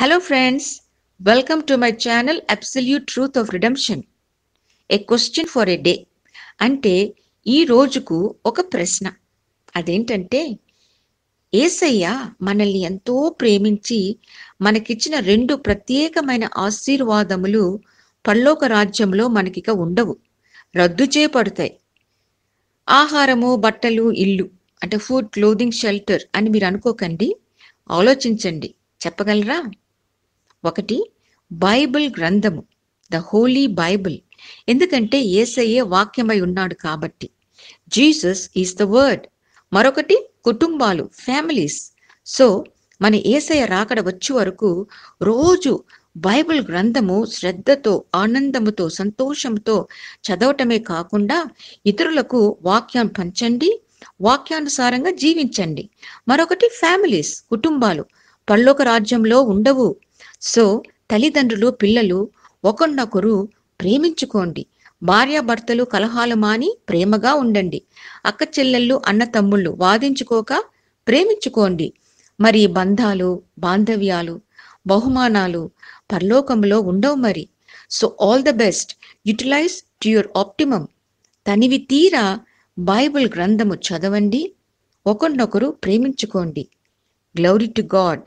hello friends welcome to my channel absolute truth of redemption a question for a day అంటే ఈ రోజుకు ఒక ప్రశ్న అదేంటంటే ఏసయ్య మనల్ని ఎంతో ప్రేమించి మనకిచ్చిన రెండు ప్రత్యేకమైన ఆశీర్వాదములు పల్లోక రాజ్యంలో మనకిక ఉండవు రద్దు చేయబడతాయి ఆహారము బట్టలు ఇల్లు అంటే ఫుడ్ క్లోదింగ్ షెల్టర్ అని మీరు అనుకోకండి ఆలోచించండి చెప్పగలరా ఒకటి బైబిల్ గ్రంథము ద హోలీ బైబిల్ ఎందుకంటే ఏసయ్యే వాక్యమై ఉన్నాడు కాబట్టి జీసస్ ఈస్ ద వర్డ్ మరొకటి కుటుంబాలు ఫ్యామిలీస్ సో మన ఏసయ రాకడ వచ్చే వరకు రోజు బైబిల్ గ్రంథము శ్రద్ధతో ఆనందముతో సంతోషంతో చదవటమే కాకుండా ఇతరులకు వాక్యాన్ని పంచండి వాక్యానుసారంగా జీవించండి మరొకటి ఫ్యామిలీస్ కుటుంబాలు పల్లోక రాజ్యంలో ఉండవు సో తల్లిదండ్రులు పిల్లలు ఒకరినొకరు ప్రేమించుకోండి భార్యాభర్తలు కలహాలు మాని ప్రేమగా ఉండండి అక్క చెల్లెళ్ళు అన్న తమ్ముళ్ళు వాదించుకోక ప్రేమించుకోండి మరి బంధాలు బాంధవ్యాలు బహుమానాలు పరలోకంలో ఉండవు మరి so all the best utilise to your optimum తనివి తీరా బైబిల్ గ్రంథము చదవండి ఒకరినొకరు ప్రేమించుకోండి గ్లౌరీ టు గాడ్